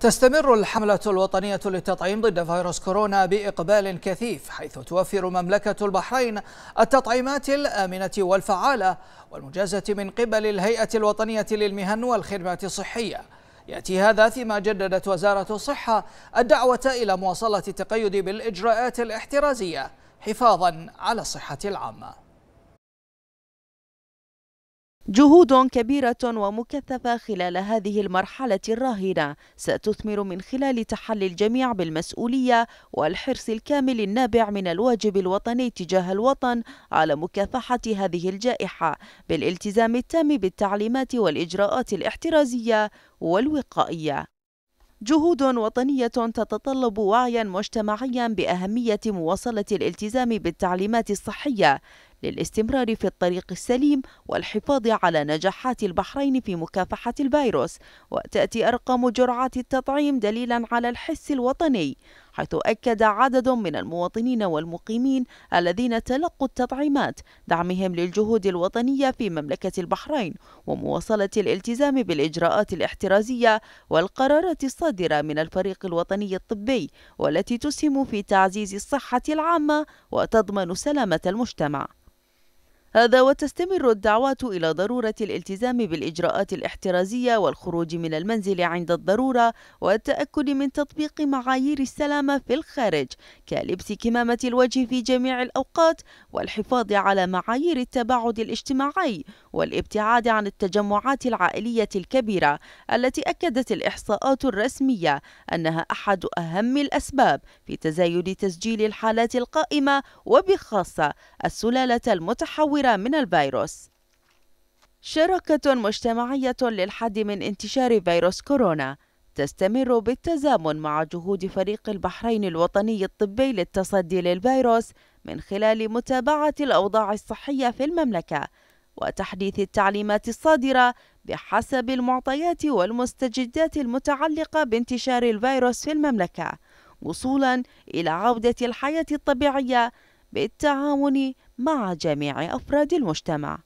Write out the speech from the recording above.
تستمر الحملة الوطنية للتطعيم ضد فيروس كورونا بإقبال كثيف حيث توفر مملكة البحرين التطعيمات الآمنة والفعالة والمجازة من قبل الهيئة الوطنية للمهن والخدمات الصحية يأتي هذا فيما جددت وزارة الصحة الدعوة إلى مواصلة التقيد بالإجراءات الاحترازية حفاظا على الصحة العامة جهود كبيرة ومكثفة خلال هذه المرحلة الراهنة ستثمر من خلال تحلي الجميع بالمسؤولية والحرص الكامل النابع من الواجب الوطني تجاه الوطن على مكافحة هذه الجائحة بالالتزام التام بالتعليمات والإجراءات الاحترازية والوقائية جهود وطنية تتطلب وعيا مجتمعيا بأهمية مواصلة الالتزام بالتعليمات الصحية للاستمرار في الطريق السليم والحفاظ على نجاحات البحرين في مكافحة الفيروس وتأتي أرقام جرعات التطعيم دليلا على الحس الوطني حيث أكد عدد من المواطنين والمقيمين الذين تلقوا التطعيمات دعمهم للجهود الوطنية في مملكة البحرين ومواصلة الالتزام بالإجراءات الاحترازية والقرارات الصادرة من الفريق الوطني الطبي والتي تسهم في تعزيز الصحة العامة وتضمن سلامة المجتمع هذا وتستمر الدعوات إلى ضرورة الالتزام بالإجراءات الاحترازية والخروج من المنزل عند الضرورة والتأكد من تطبيق معايير السلامة في الخارج كلبس كمامة الوجه في جميع الأوقات والحفاظ على معايير التباعد الاجتماعي والابتعاد عن التجمعات العائلية الكبيرة التي أكدت الإحصاءات الرسمية أنها أحد أهم الأسباب في تزايد تسجيل الحالات القائمة وبخاصة السلالة المتحولة متطورة من الفيروس شراكة مجتمعية للحد من انتشار فيروس كورونا تستمر بالتزامن مع جهود فريق البحرين الوطني الطبي للتصدي للفيروس من خلال متابعة الأوضاع الصحية في المملكة وتحديث التعليمات الصادرة بحسب المعطيات والمستجدات المتعلقة بانتشار الفيروس في المملكة وصولا إلى عودة الحياة الطبيعية بالتعاون مع جميع أفراد المجتمع